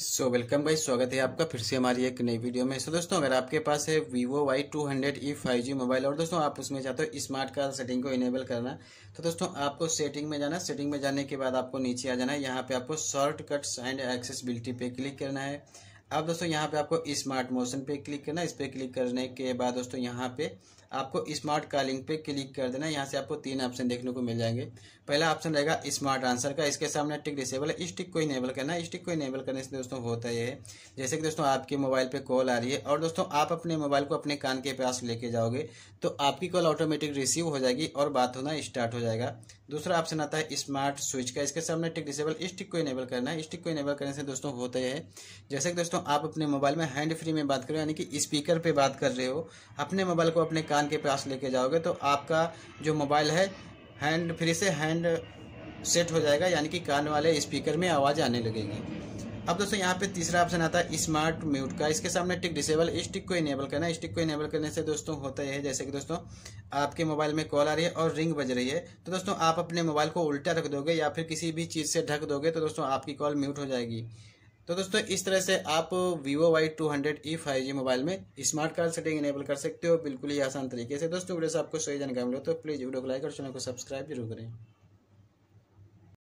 so welcome भाई स्वागत है आपका फिर से हमारी एक नई वीडियो में सो दोस्तों अगर आपके पास है Vivo Y two hundred E five G mobile और दोस्तों आप उसमें चाहते हो स्मार्ट कार सेटिंग को इनेबल करना तो दोस्तों आपको सेटिंग में जाना सेटिंग में जाने के बाद आपको नीचे आ जाना है यहाँ पे आपको शॉर्टकट्स एंड एक्सेसबिलिटी पे क्लिक करना है अब दोस्तों यहाँ पे आपको स्मार्ट मोशन पे क्लिक करना है इस पर क्लिक करने के बाद दोस्तों यहाँ पे आपको स्मार्ट कॉलिंग पे क्लिक कर देना यहाँ से आपको तीन ऑप्शन देखने को मिल जाएंगे पहला ऑप्शन रहेगा स्मार्ट आंसर का इसके सामने टिक डिसेबल है स्टिक को इनेबल करना है स्टिक को इनेबल करने से दोस्तों होता ही है जैसे कि दोस्तों आपके मोबाइल पर कॉल आ रही है और दोस्तों आप अपने मोबाइल को अपने कान के पास लेके जाओगे तो आपकी कॉल ऑटोमेटिक रिसीव हो जाएगी और बात होना स्टार्ट हो जाएगा दूसरा ऑप्शन आता है स्मार्ट स्विच का इसके सामने टिक डिसेबल स्टिक को इनेबल करना है स्टिक को इनेबल करने से दोस्तों होता है जैसे कि दोस्तों आप अपने मोबाइल में हैंड फ्री में बात कर रहे हो यानी कि स्पीकर पर बात कर रहे हो अपने मोबाइल को अपने कान दुकान के पास लेके जाओगे तो आपका जो मोबाइल है हैंड फ्री से हैंड सेट हो जाएगा यानी कि कान वाले स्पीकर में आवाज़ आने लगेगी अब दोस्तों यहाँ पे तीसरा ऑप्शन आता है स्मार्ट म्यूट का इसके सामने टिक डिसेबल स्टिक को इनेबल करना स्टिक को इनेबल करने से दोस्तों होता यह है जैसे कि दोस्तों आपके मोबाइल में कॉल आ रही है और रिंग बज रही है तो दोस्तों आप अपने मोबाइल को उल्टा रख दोगे या फिर किसी भी चीज़ से ढक दोगे तो दोस्तों आपकी कॉल म्यूट हो जाएगी तो दोस्तों इस तरह से आप Vivo Y two hundred E five G mobile में स्मार्ट कार्ड सेटिंग इनेबल कर सकते हो बिल्कुल ही आसान तरीके से दोस्तों वीडियो से आपको सही जानकारी मिले तो प्लीज़ वीडियो को लाइक और चैनल को सब्सक्राइब जरूर करें